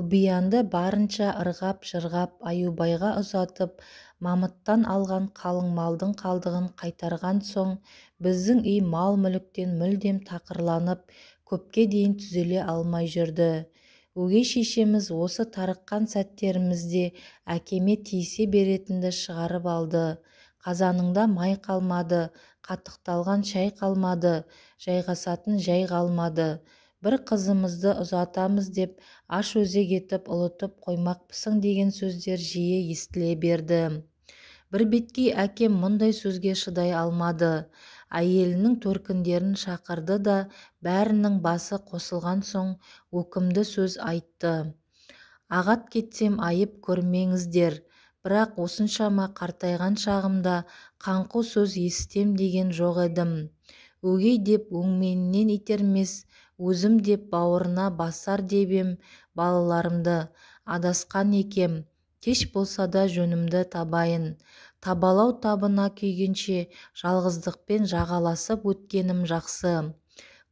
Ұбиянды барынша ырғап-жырғап аюбайға ұзатып мамыттан алған қалың малдың қалдығын қайтарған соң біздің үй мал-мүліктен мүлдем тақырланып көпке дейін түзеле алмай жүрді өгей шешеміз осы тарыққан сәттерімізде әкеме тиісе беретінді шығарып алды қазаныңда май қалмады қатықталған шай қалмады жайғасатын жай қалмады бір қызымызды ұзатамыз деп аш өзек етіп ұлытып қоймақпысың деген сөздер жиі естіле берді Бір бірбеткей әкем мұндай сөзге шыдай алмады әйелінің төркіндерін шақырды да бәрінің басы қосылған соң өкімді сөз айтты ағат кетсем айып көрмеңіздер бірақ осыншама қартайған шағымда қаңқу сөз естем деген жоқ едім өгей деп өңменінен итермес өзім деп бауырына басар деп ем балаларымды адасқан екем кеш болса да жөнімді табайын табалау табына күйгенше жалғыздықпен жағаласып өткенім жақсы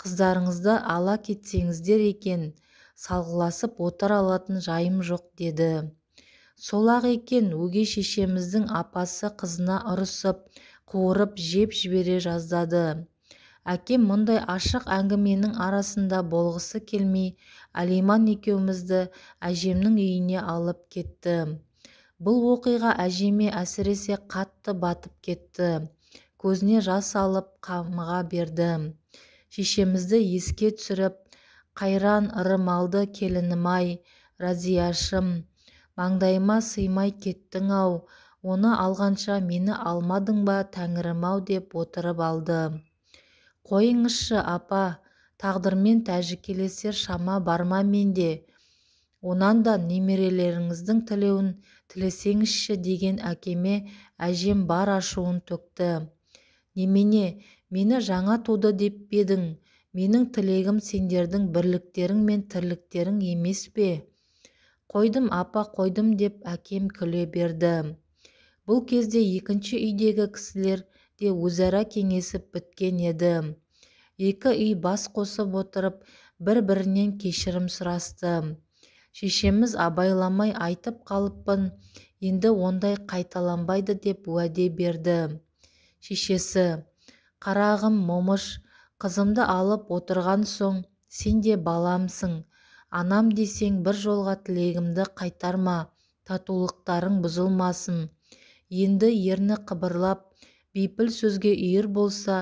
қыздарыңызды ала кетсеңіздер екен салғыласып отыр алатын жайым жоқ деді Солақ екен өге шешеміздің апасы қызына ұрысып қуырып жеп жібере жаздады әкем мұндай ашық әңгіменің арасында болғысы келмей алиман екеумізді әжемнің үйіне алып кетті бұл оқиға әжеме әсіресе қатты батып кетті көзіне жас алып қамыға берді шешемізді еске түсіріп қайран ырымалды келінім ай разияшым маңдайыма сыймай кеттің ау оны алғанша мені алмадың ба тәңірім-ау деп отырып алды қойыңызшы апа тағдырмен тәжікелесер шама бар ма менде онан да немерелеріңіздің тілеуін тілесеңізші деген әкеме әжем бар ашуын төкті немене мені жаңа туды деп пе менің тілегім сендердің бірліктерің мен тірліктерің емес пе қойдым апа қойдым деп әкем күле берді бұл кезде екінші үйдегі кісілер де өзара кеңесіп біткен еді екі үй бас қосып отырып бір бірінен кешірім сұрасты шешеміз абайламай айтып қалыппын енді ондай қайталанбайды деп уәде берді шешесі қарағым момыш қызымды алып отырған соң сен де баламсың анам десең бір жолға тілегімді қайтарма татулықтарың бұзылмасын енді ерні қыбырлап бейпіл сөзге үйір болса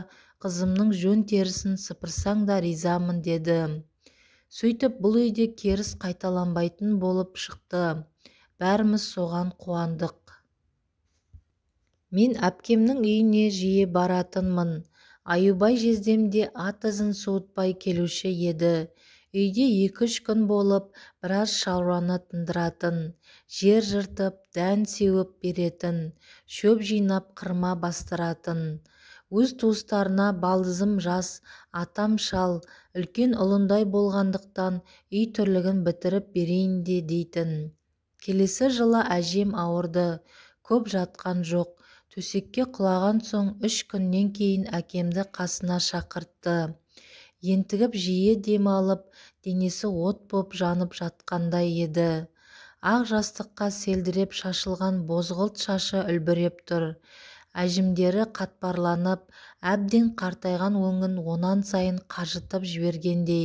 қызымның жөн терісін сыпырсаң да ризамын деді сөйтіп бұл үйде керіс қайталанбайтын болып шықты бәріміз соған қуандық мен әпкемнің үйіне жиі баратынмын аюбай жездем де ат ізін суытпай келуші еді үйде екі-үш күн болып біраз шаруаны тындыратын жер жыртып дән сеуіп беретін шөп жинап қырма бастыратын өз туыстарына балдызым жас атам шал үлкен ұлындай болғандықтан үй тірлігін бітіріп берейін де дейтін келесі жылы әжем ауырды көп жатқан жоқ төсекке құлаған соң үш күннен кейін әкемді қасына шақыртты ентігіп жиі демалып денесі от боп жанып жатқандай еді ақ жастыққа селдіреп шашылған бозғылт шашы үлбіреп тұр әжімдері қатпарланып әбден қартайған өңін онан сайын қажытып жібергендей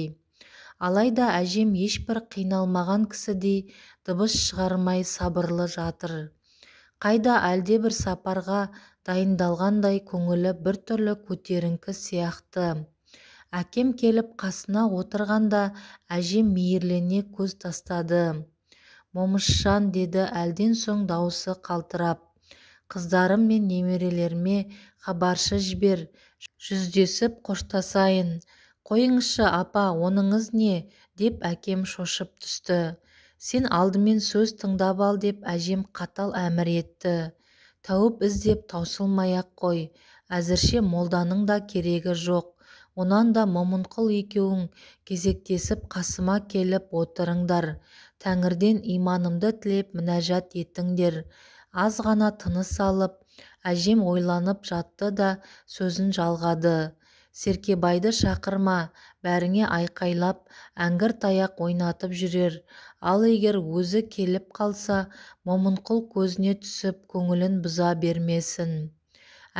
алайда әжем ешбір қиналмаған кісідей дыбыс шығармай сабырлы жатыр қайда әлдебір сапарға дайындалғандай көңілі біртүрлі көтеріңкі сияқты әкем келіп қасына отырғанда әжем мейірлене көз тастады момышжан деді әлден соң даусы қалтырап қыздарым мен немерелеріме хабаршы жібер жүздесіп қоштасайын қойыңызшы апа оныңыз не деп әкем шошып түсті сен алдымен сөз тыңдап ал деп әжем қатал әмір етті Тауып іздеп таусылмай ақ қой әзірше молданың да керегі жоқ онан да момынқұл екеуің кезектесіп қасыма келіп отырыңдар тәңірден иманымды тілеп мінәжат етіңдер аз ғана тыныс алып әжем ойланып жатты да сөзін жалғады серкебайды шақырма бәріңе айқайлап әңгір таяқ ойнатып жүрер ал егер өзі келіп қалса момынқұл көзіне түсіп көңілін бұза бермесін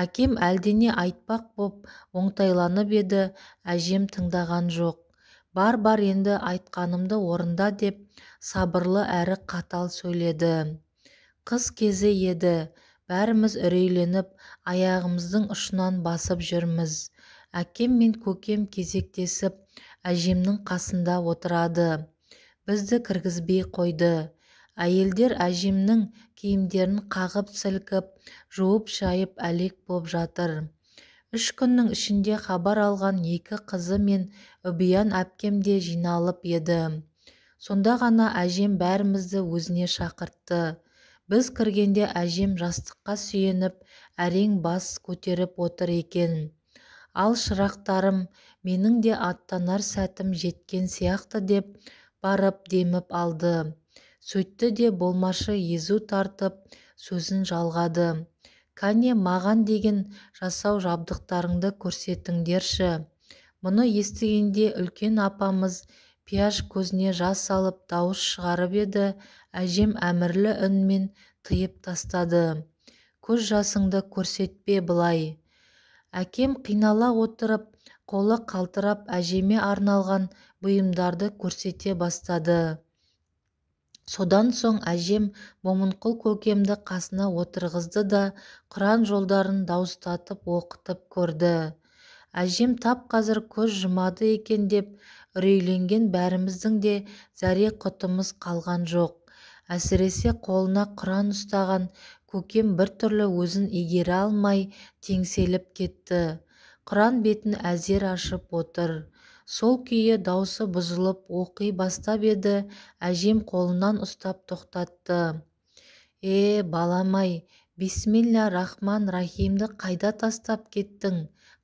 әкем әлдене айтпақ боп оңтайланып еді әжем тыңдаған жоқ бар бар енді айтқанымды орында деп сабырлы әрі қатал сөйледі қыз кезі еді бәріміз үрейленіп аяғымыздың ұшынан басып жүрміз әкем мен көкем кезектесіп әжемнің қасында отырады бізді кіргізбей қойды әйелдер әжемнің киімдерін қағып сілкіп жуып шайып әлек боп жатыр үш күннің ішінде хабар алған екі қызы мен үбиян әпкем де жиналып еді сонда ғана әжем бәрімізді өзіне шақыртты біз кіргенде әжем жастыққа сүйеніп әрең бас көтеріп отыр екен ал шырақтарым менің де аттанар сәтім жеткен сияқты деп барып деміп алды сөйтті де болмашы езу тартып сөзін жалғады кәне маған деген жасау жабдықтарыңды көрсетіңдерші мұны естігенде үлкен апамыз пияж көзіне жас салып дауыс шығарып еді әжем әмірлі үнмен тыйып тастады көз жасыңды көрсетпе былай әкем қинала отырып қолы қалтырап әжеме арналған бұйымдарды көрсете бастады содан соң әжем момынқұл көкемді қасына отырғызды да құран жолдарын дауыстатып оқытып көрді әжем тап қазір көз жұмады екен деп үрейленген бәріміздің де зәре құтымыз қалған жоқ әсіресе қолына құран ұстаған көкем бір түрлі өзін игере алмай теңселіп кетті құран бетін әзер ашып отыр сол күйі даусы бұзылып оқи бастап еді әжем қолынан ұстап тоқтатты е балам ай бисмилля рахман рахимді қайда тастап кеттің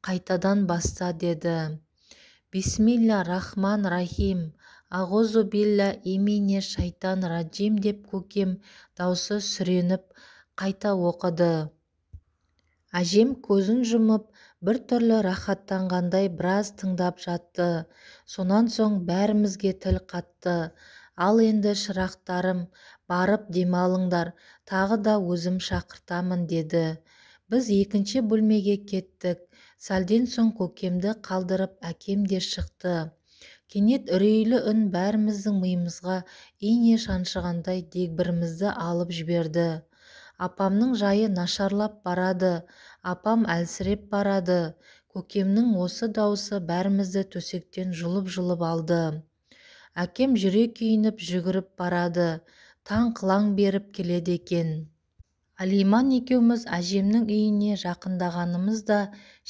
қайтадан баста деді бисмилля рахман рахим ағозу билля имине шайтан раджим деп көкем даусы сүреніп қайта оқыды әжем көзін жұмып бір түрлі рахаттанғандай біраз тыңдап жатты сонан соң бәрімізге тіл қатты ал енді шырақтарым барып демалыңдар тағы да өзім шақыртамын деді біз екінші бөлмеге кеттік сәлден соң көкемді қалдырып әкем де шықты кенет үрейлі үн бәріміздің миымызға ине шаншығандай дегбірімізді алып жіберді апамның жайы нашарлап барады апам әлсіреп барады көкемнің осы даусы бәрімізді төсектен жұлып-жұлып алды әкем жүре күйініп жүгіріп барады таң қылаң беріп келеді екен алиман екеуміз әжемнің үйіне жақындағанымызда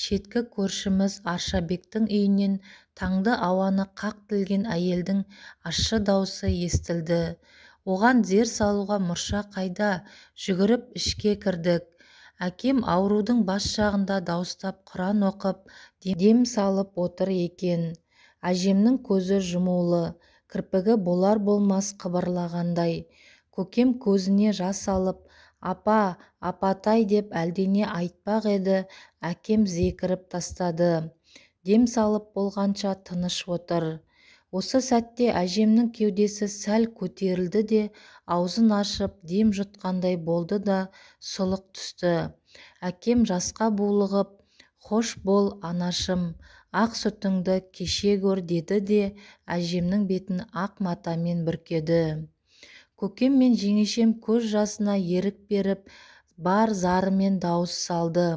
шеткі көршіміз аршабектің үйінен таңды ауаны қақ тілген әйелдің ащы даусы естілді оған зер салуға мұрша қайда жүгіріп ішке кірдік әкем аурудың бас жағында дауыстап құран оқып дем салып отыр екен әжемнің көзі жұмулы кірпігі болар-болмас қыбырлағандай көкем көзіне жас алып апа апатай деп әлдене айтпақ еді әкем зекіріп тастады дем салып болғанша тыныш отыр осы сәтте әжемнің кеудесі сәл көтерілді де аузын ашып дем жұтқандай болды да сұлық түсті әкем жасқа булығып хош бол анашым ақ сүтіңді кеше көр деді де әжемнің бетін ақ матамен бүркеді көкем мен жеңешем көз жасына ерік беріп бар зарымен дауыс салды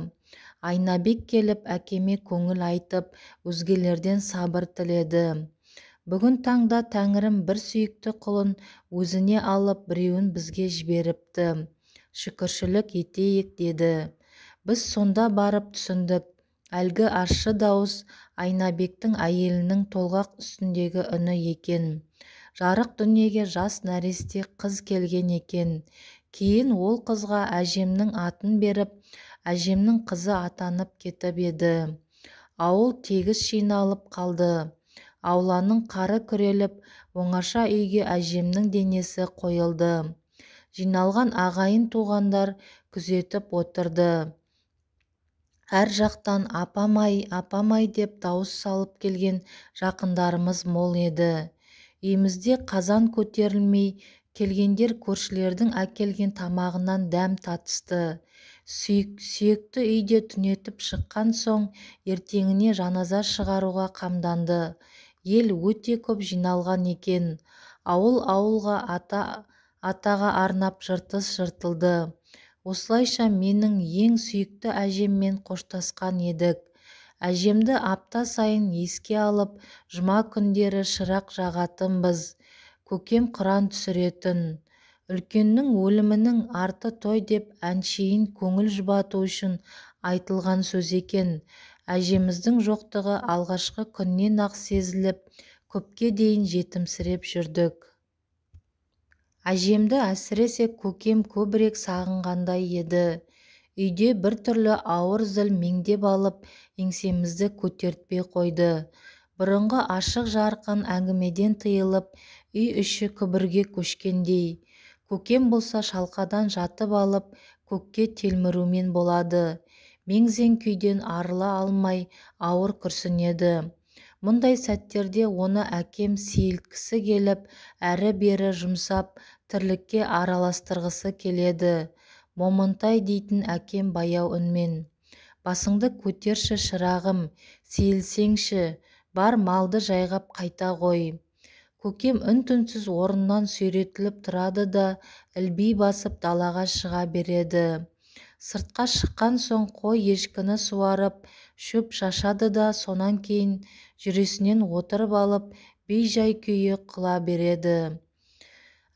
айнабек келіп әкеме көңіл айтып өзгелерден сабыр тіледі бүгін таңда тәңірім бір сүйікті құлын өзіне алып біреуін бізге жіберіпті шүкіршілік етейік деді біз сонда барып түсіндік әлгі ащы дауыс айнабектің әйелінің толғақ үстіндегі үні екен жарық дүниеге жас нәресте қыз келген екен кейін ол қызға әжемнің атын беріп әжемнің қызы атанып кетіп еді ауыл тегіс жиналып қалды ауланың қары күреліп оңаша үйге әжемнің денесі қойылды жиналған ағайын-туғандар күзетіп отырды әр жақтан апамай, апамай деп дауыс салып келген жақындарымыз мол еді үйімізде қазан көтерілмей келгендер көршілердің әкелген тамағынан дәм татысты Сүйік, сүйекті үйде түнетіп шыққан соң ертеңіне жаназа шығаруға қамданды ел өте көп жиналған екен ауыл-ауылға ата атаға арнап жыртыс жыртылды осылайша менің ең сүйікті әжеммен қоштасқан едік әжемді апта сайын еске алып жұма күндері шырақ жағатынбыз көкем құран түсіретін үлкеннің өлімінің арты той деп әншейін көңіл жұбату үшін айтылған сөз екен әжеміздің жоқтығы алғашқы күннен ақ сезіліп көпке дейін жетімсіреп жүрдік әжемді әсіресе көкем көбірек сағынғандай еді үйде бір түрлі ауыр зіл меңдеп алып еңсемізді көтертпей қойды бұрынғы ашық жарқын әңгімеден тыйылып үй іші күбірге көшкендей көкем болса шалқадан жатып алып көкке телмірумен болады меңзең күйден арыла алмай ауыр күрсінеді мұндай сәттерде оны әкем сейілткісі келіп әрі бері жұмсап тірлікке араластырғысы келеді момынтай дейтін әкем баяу үнмен басыңды көтерші шырағым сейілсеңші бар малды жайғап қайта ғой көкем үн-түнсіз орнынан сүйретіліп тұрады да ілби басып далаға шыға береді сыртқа шыққан соң қой ешкіні суарып шөп шашады да сонан кейін жүресінен отырып алып бей-жай күйі қыла береді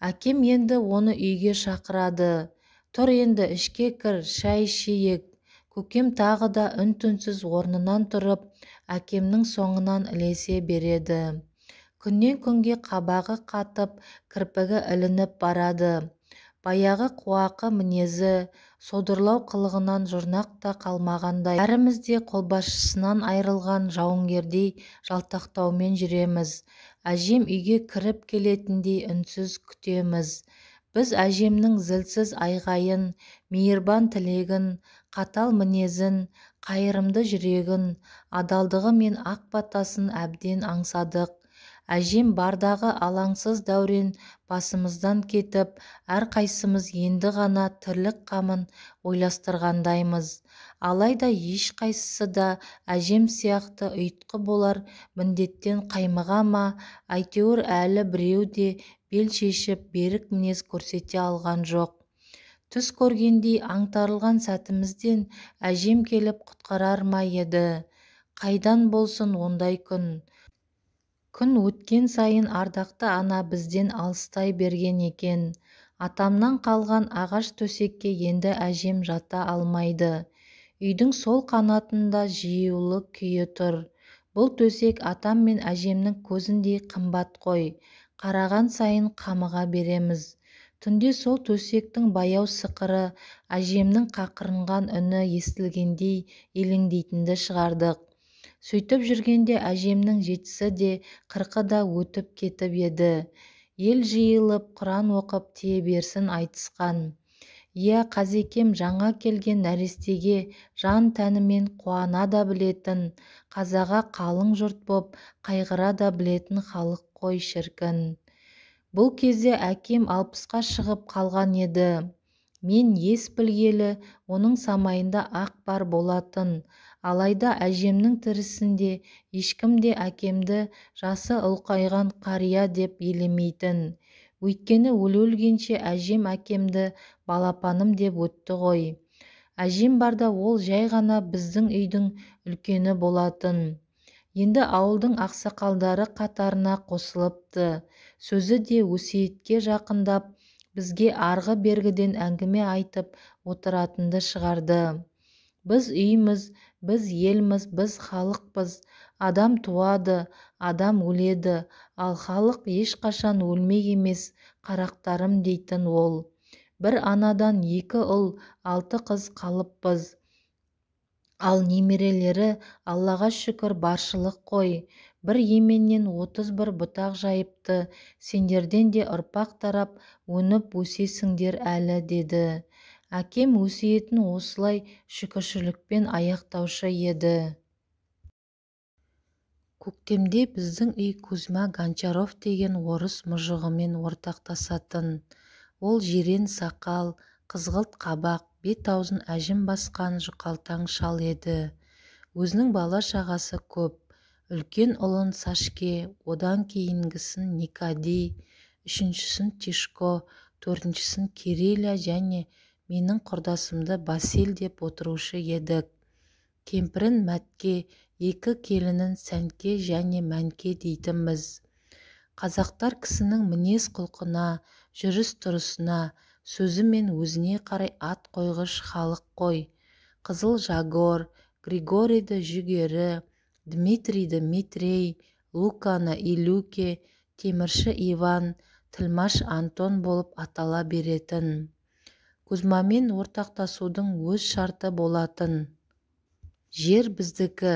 әкем енді оны үйге шақырады тұр енді ішке кір шай ішейік көкем тағы да үн түнсіз орнынан тұрып әкемнің соңынан ілесе береді күннен күнге қабағы қатып кірпігі ілініп барады баяғы қуақы мінезі содырлау қылығынан жұрнақ та қалмағандай бәріміз де қолбасшысынан айрылған жауынгердей жалтақтаумен жүреміз әжем үйге кіріп келетіндей үнсіз күтеміз біз әжемнің зілсіз айғайын мейірбан тілегін қатал мінезін қайырымды жүрегін адалдығы мен ақ батасын әбден аңсадық әжем бардағы алаңсыз дәурен басымыздан кетіп әрқайсымыз енді ғана тірлік қамын ойластырғандаймыз алайда ешқайсысы да әжем сияқты ұйытқы болар міндеттен қаймыға ма әйтеуір әлі біреу де бел шешіп берік мінез көрсете алған жоқ түс көргендей аңтарылған сәтімізден әжем келіп құтқарар ма еді қайдан болсын ондай күн күн өткен сайын ардақты ана бізден алыстай берген екен атамнан қалған ағаш төсекке енді әжем жата алмайды үйдің сол қанатында жиюлы күйі тұр бұл төсек атам мен әжемнің көзіндей қымбат қой қараған сайын қамыға береміз түнде сол төсектің баяу сықыры әжемнің қақырынған үні естілгендей елеңдейтінді шығардық сөйтіп жүргенде әжемнің жетісі де қырқы да өтіп кетіп еді ел жиылып құран оқып тие берсін айтысқан иә қазекем жаңа келген нәрестеге жан-тәнімен қуана да білетін қазаға қалың жұрт боп қайғыра да білетін халық қой шіркін бұл кезде әкем алпысқа шығып қалған еді мен ес білгелі оның самайында ақ бар болатын алайда әжемнің тірісінде ешкім де әкемді жасы ұлқайған қария деп елемейтін өйткені өле өлгенше әжем әкемді балапаным деп өтті ғой әжем барда ол жай ғана біздің үйдің үлкені болатын енді ауылдың ақсақалдары қатарына қосылыпты сөзі де өсиетке жақындап бізге арғы бергіден әңгіме айтып отыратынды шығарды біз үйіміз біз елміз біз халықпыз адам туады адам өледі ал халық ешқашан өлмек емес қарақтарым дейтін ол бір анадан екі ұл алты қыз қалыппыз ал немерелері аллаға шүкір баршылық қой бір еменнен отыз бір бұтақ жайыпты сендерден де ұрпақ тарап өніп өсесіңдер әлі деді әкем өсиетін осылай шүкіршілікпен аяқтаушы еді көктемде біздің үй кузьма гончаров деген орыс мұжығымен ортақтасатын ол жирен сақал қызғылт қабақ бет аузын әжім басқан жұқалтаң шал еді өзінің бала шағасы көп үлкен ұлын сашке одан кейінгісін никадий үшіншісін тишко төртіншісін кирилля және менің құрдасымды басил деп отырушы едік кемпірін мәтке екі келінін сәнке және мәнке дейтінбіз қазақтар кісінің мінез құлқына жүріс тұрысына сөзі мен өзіне қарай ат қойғыш халық қой қызыл жагор григорийді жүгері дмитрийді митрей луканы илюке темірші иван тілмаш антон болып атала беретін кузьмамен ортақтасудың өз шарты болатын жер біздікі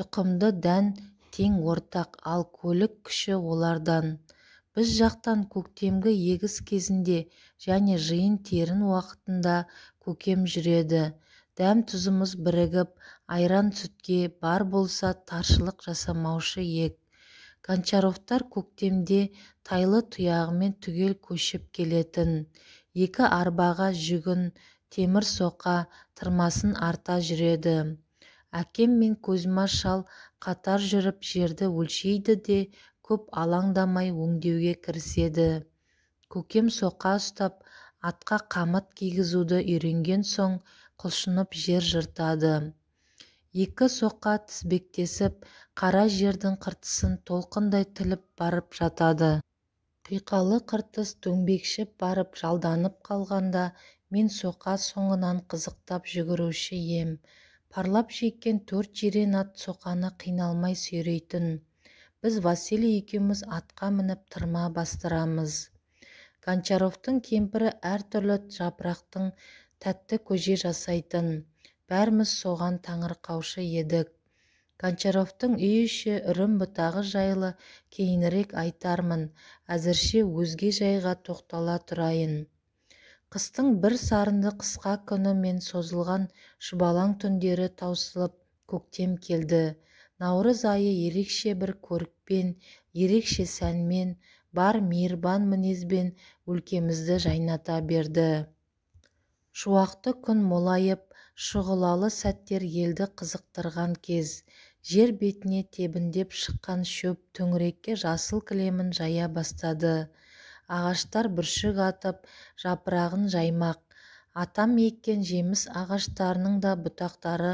тұқымды дән тең ортақ ал көлік күші олардан біз жақтан көктемгі егіс кезінде және жиын терін уақытында көкем жүреді дәм тұзымыз бірігіп айран сүтке бар болса таршылық жасамаушы ек гончаровтар көктемде тайлы тұяғымен түгел көшіп келетін екі арбаға жүгін темір соқа тырмасын арта жүреді әкем мен көзіма шал қатар жүріп жерді өлшейді де көп алаңдамай өңдеуге кіріседі көкем соқа ұстап атқа қамыт кигізуді үйренген соң құлшынып жер жыртады екі соқа тізбектесіп қара жердің қыртысын толқындай тіліп барып жатады құйқалы қыртыс дөңбекшіп барып жалданып қалғанда мен соқа соңынан қызықтап жүгіруші ем парлап жеккен төрт жирен ат соқаны қиналмай сүйрейтін біз василий екеуміз атқа мініп тырма бастырамыз гончаровтың кемпірі әр әртүрлі жапырақтың тәтті көже жасайтын бәріміз соған таңырқаушы едік гончаровтың үй іші үрім бұтағы жайлы кейінірек айтармын әзірше өзге жайға тоқтала тұрайын қыстың бір сарынды қысқа күні мен созылған шұбалаң түндері таусылып көктем келді наурыз айы ерекше бір көрікпен ерекше сәнмен бар мейірбан мінезбен өлкемізді жайната берді шуақты күн молайып шұғылалы сәттер елді қызықтырған кез жер бетіне тебіндеп шыққан шөп төңірекке жасыл кілемін жая бастады ағаштар бүршік атып жапырағын жаймақ атам еккен жеміс ағаштарының да бұтақтары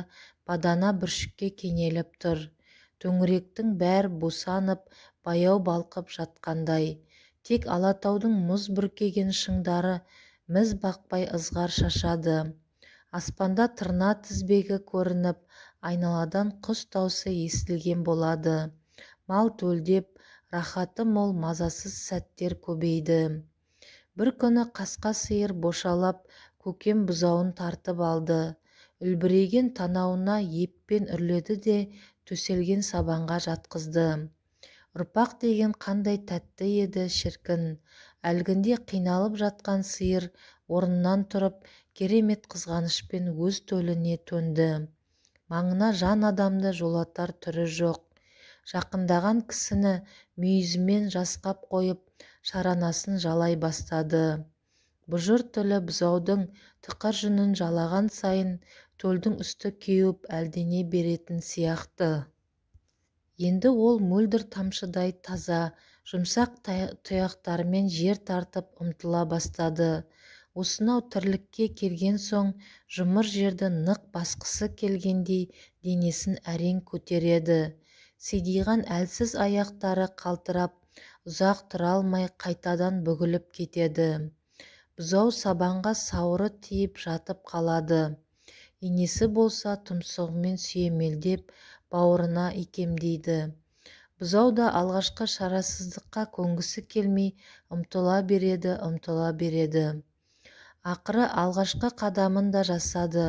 бадана бүршікке кенеліп тұр төңіректің бәрі босанып, баяу балқып жатқандай тек алатаудың мұз бүркеген шыңдары міз бақпай ызғар шашады аспанда тырна тізбегі көрініп айналадан құс даусы естілген болады мал төлдеп рахаты мол мазасыз сәттер көбейді бір күні қасқа сиыр бошалап көкем бұзауын тартып алды үлбіреген танауына еппен үрледі де төселген сабанға жатқызды ұрпақ деген қандай тәтті еді шіркін әлгінде қиналып жатқан сиыр орнынан тұрып керемет қызғанышпен өз төліне төнді маңына жан адамды жолатар түрі жоқ жақындаған кісіні мүйізімен жасқап қойып шаранасын жалай бастады бұжыр тілі бұзаудың тықыр жүнін жалаған сайын төлдің үсті кеуіп әлдене беретін сияқты енді ол мөлдір тамшыдай таза жұмсақ тұяқтарымен жер тартып ұмтыла бастады осынау тірлікке келген соң жұмыр жерді нық басқысы келгендей денесін әрең көтереді сидиған әлсіз аяқтары қалтырап ұзақ тұра алмай қайтадан бүгіліп кетеді бұзау сабанға сауыры тиіп жатып қалады енесі болса тұмсығымен сүйемелдеп бауырына икемдейді бұзау да алғашқы шарасыздыққа көнгісі келмей ұмтыла береді ұмтыла береді ақыры алғашқы қадамын да жасады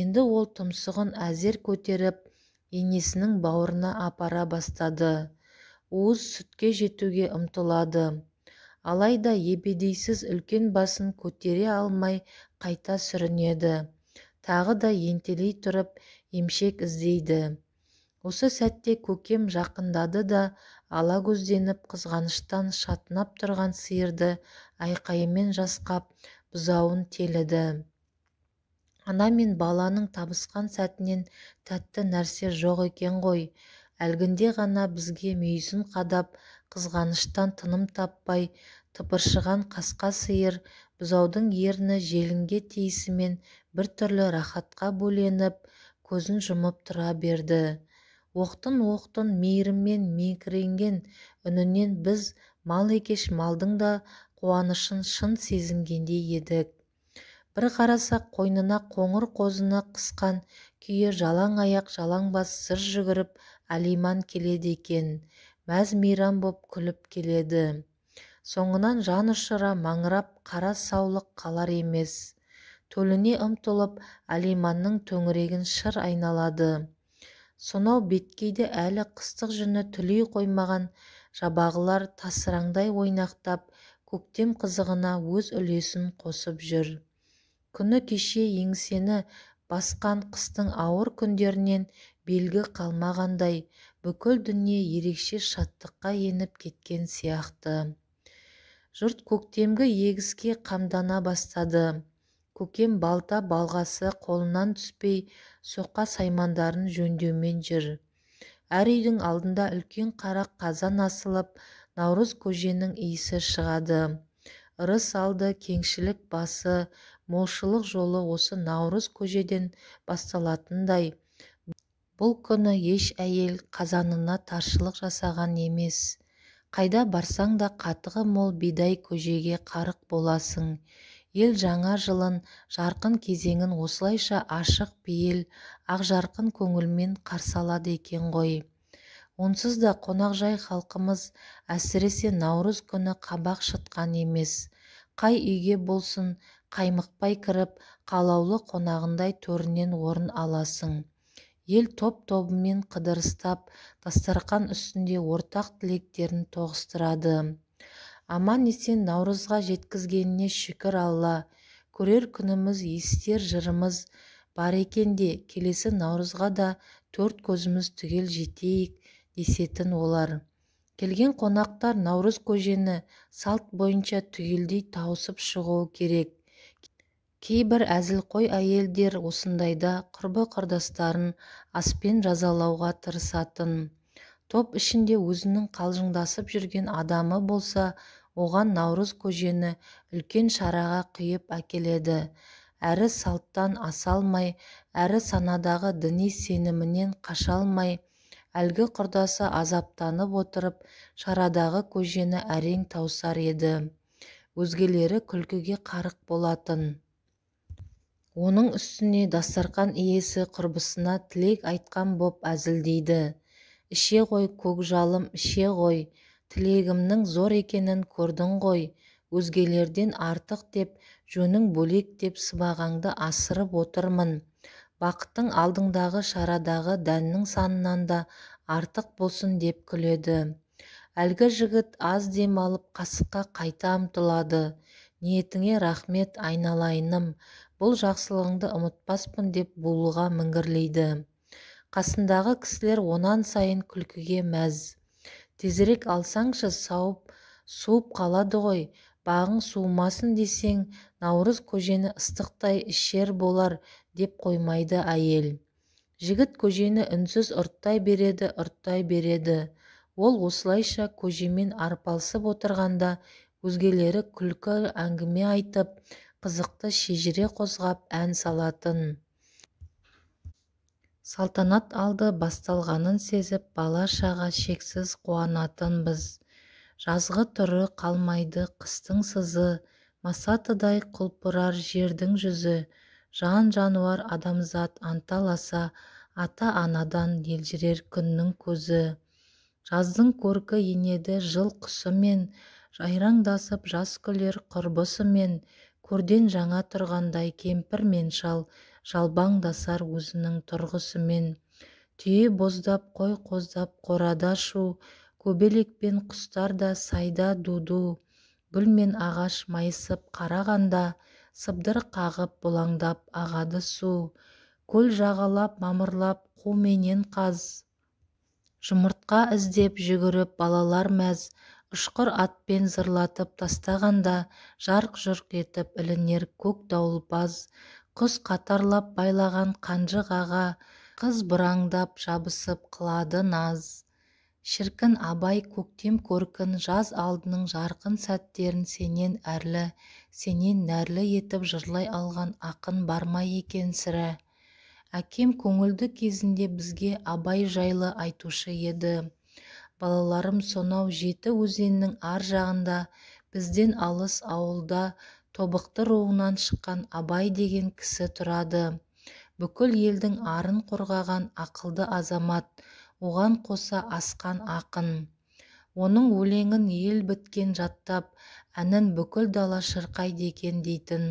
енді ол тұмсығын әзер көтеріп енесінің бауырына апара бастады уыз сүтке жетуге ұмтылады алайда ебедейсіз үлкен басын көтере алмай қайта сүрінеді тағы да ентелей тұрып емшек іздейді осы сәтте көкем жақындады да ала көзденіп қызғаныштан шатынап тұрған сиырды айқайымен жасқап бұзауын теліді ана мен баланың табысқан сәтінен тәтті нәрсе жоқ екен ғой әлгінде ғана бізге мүйізін қадап қызғаныштан тыным таппай тыпыршыған қасқа сиыр бұзаудың ерні желінге тиісімен біртүрлі рахатқа бөленіп көзін жұмып тұра берді оқтын оқтын мейіріммен меңкіренген үнінен біз мал екеш малдың да қуанышын шын сезінгендей едік бір қарасақ қойнына қоңыр қозыны қысқан күйі жалаң аяқ жалаң бас сыр жүгіріп әлиман келеді екен мәз мейрам боп күліп келеді соңынан жан ұшыра маңырап қара саулық қалар емес төліне ұмтылып алиманның төңірегін шыр айналады сонау беткейде әлі қыстық жүні түлей қоймаған жабағылар тасыраңдай ойнақтап көктем қызығына өз үлесін қосып жүр күні кеше еңсені басқан қыстың ауыр күндерінен белгі қалмағандай бүкіл дүние ерекше шаттыққа еніп кеткен сияқты жұрт көктемгі егіске қамдана бастады көкем балта балғасы қолынан түспей соққа саймандарын жөндеумен жүр әр үйдің алдында үлкен қара қазан асылып наурыз көженің иісі шығады ырыс алды кеңшілік басы молшылық жолы осы наурыз көжеден басталатындай бұл күні еш әйел қазанына таршылық жасаған емес қайда барсаң да қатығы мол бидай көжеге қарық боласың ел жаңа жылын жарқын кезеңін осылайша ашық пейіл ақжарқын көңілмен қарсы екен ғой онсыз да қонақжай халқымыз әсіресе наурыз күні қабақ шытқан емес қай үйге болсын қаймықпай кіріп қалаулы қонағындай төрінен орын аласың ел топ тобымен қыдырыстап дастарқан үстінде ортақ тілектерін тоғыстырады аман есен наурызға жеткізгеніне шүкір алла көрер күніміз естер жырымыз бар екенде келесі наурызға да төрт көзіміз түгел жетейік десетін олар келген қонақтар наурыз көжені салт бойынша түгелдей тауысып шығуы керек кейбір әзілқой әйелдер осындайда құрбы қырдастарын аспен жазалауға тырысатын топ ішінде өзінің қалжыңдасып жүрген адамы болса оған наурыз көжені үлкен шараға құйып әкеледі әрі салттан асалмай, әрі санадағы діни сенімінен қаша алмай әлгі құрдасы азаптанып отырып шарадағы көжені әрең таусар еді өзгелері күлкіге қарық болатын оның үстіне дастарқан иесі құрбысына тілек айтқан боп әзілдейді іше ғой көкжалым іше ғой тілегімнің зор екенін көрдің ғой өзгелерден артық деп жөнің бөлек деп сыбағаңды асырып отырмын бақыттың алдыңдағы шарадағы дәннің санынан да артық болсын деп күледі әлгі жігіт аз дем алып қасыққа қайта ұмтылады ниетіңе рахмет айналайыным бұл жақсылығыңды ұмытпаспын деп булыға міңгірлейді қасындағы кісілер онан сайын күлкіге мәз тезірек алсаңшы сауып суып қалады ғой бағың суымасын десең наурыз көжені ыстықтай ішер болар деп қоймайды әйел жігіт көжені үнсіз ұрттай береді ұрттай береді ол осылайша көжемен арпалысып отырғанда өзгелері күлкі әңгіме айтып қызықты шежіре қозғап ән салатын салтанат алды басталғанын сезіп бала шаға шексіз қуанатынбыз жазғы тұры қалмайды қыстың сызы масатыдай құлпырар жердің жүзі жан жануар адамзат анталаса ата анадан елжірер күннің көзі жаздың көркі енеді жыл құсымен жайраңдасып жас күлер құрбысымен көрден жаңа тұрғандай кемпір мен шал жалбаңдасар өзінің тұрғысымен түйе боздап қой қоздап қорада шу көбелек пен құстар да сайда дуду, ду гүл мен ағаш майысып қарағанда сыбдыр қағып бұлаңдап ағады су көл жағалап мамырлап менен қаз жұмыртқа іздеп жүгіріп балалар мәз ұшқыр атпен зырлатып тастағанда жарқ-жұрқ етіп ілінер көк дауылпаз құс қатарлап байлаған қанжығаға қыз бұраңдап жабысып қылады наз шіркін абай көктем көркін жаз алдының жарқын сәттерін сенен әрлі сенен нәрлі етіп жырлай алған ақын бар ма екен сірә әкем көңілді кезінде бізге абай жайлы айтушы еді балаларым сонау жеті өзеннің ар жағында бізден алыс ауылда тобықты руынан шыққан абай деген кісі тұрады бүкіл елдің арын қорғаған ақылды азамат оған қоса асқан ақын оның өлеңін ел біткен жаттап әнін бүкіл дала шырқай екен дейтін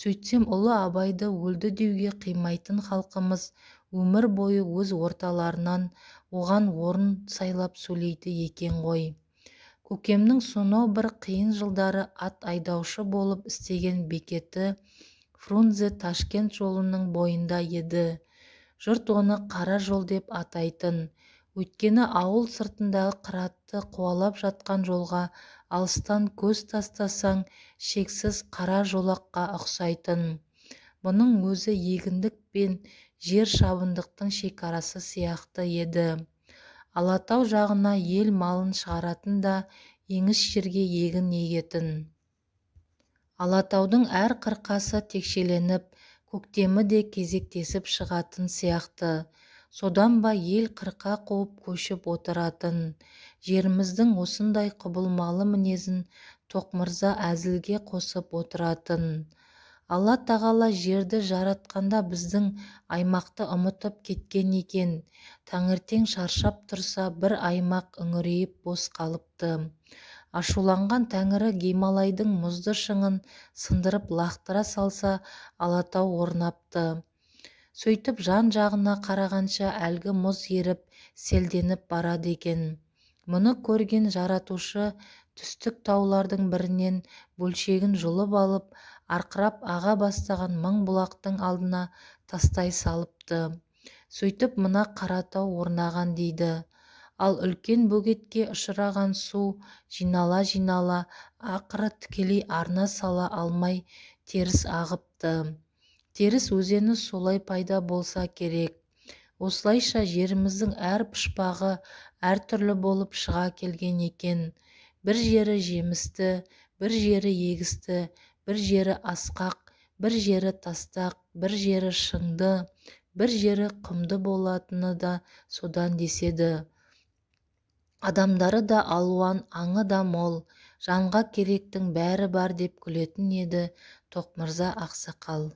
сөйтсем ұлы абайды өлді деуге қимайтын халқымыз өмір бойы өз орталарынан оған орын сайлап сөйлейді екен ғой көкемнің сонау бір қиын жылдары ат айдаушы болып істеген бекеті фрунзе ташкент жолының бойында еді жұрт оны қара жол деп атайтын өйткені ауыл сыртындағы қыратты қуалап жатқан жолға алыстан көз тастасаң шексіз қара жолаққа ұқсайтын Бұның өзі егіндік пен жер шабындықтың шекарасы сияқты еді алатау жағына ел малын шығаратын да еңіс жерге егін егетін алатаудың әр қырқасы текшеленіп көктемі де кезектесіп шығатын сияқты содан ба ел қырқа қуып көшіп отыратын жеріміздің осындай құбылмалы мінезін тоқмырза әзілге қосып отыратын алла тағала жерді жаратқанда біздің аймақты ұмытып кеткен екен таңертең шаршап тұрса бір аймақ үңірейіп бос қалыпты ашуланған тәңірі гималайдың мұзды шыңын сындырып лақтыра салса алатау орнапты сөйтіп жан жағына қарағанша әлгі мұз еріп селденіп барады екен мұны көрген жаратушы түстік таулардың бірінен бөлшегін жұлып алып арқырап аға бастаған мың бұлақтың алдына тастай салыпты сөйтіп мына қаратау орнаған дейді ал үлкен бөгетке ұшыраған су жинала жинала ақыры тікелей арна сала алмай теріс ағыпты теріс өзені солай пайда болса керек осылайша жеріміздің әр пұшпағы әртүрлі болып шыға келген екен бір жері жемісті бір жері егісті бір жері асқақ бір жері тастақ бір жері шыңды бір жері құмды болатыны да содан деседі адамдары да алуан аңы да мол жанға керектің бәрі бар деп күлетін еді тоқмырза ақсақал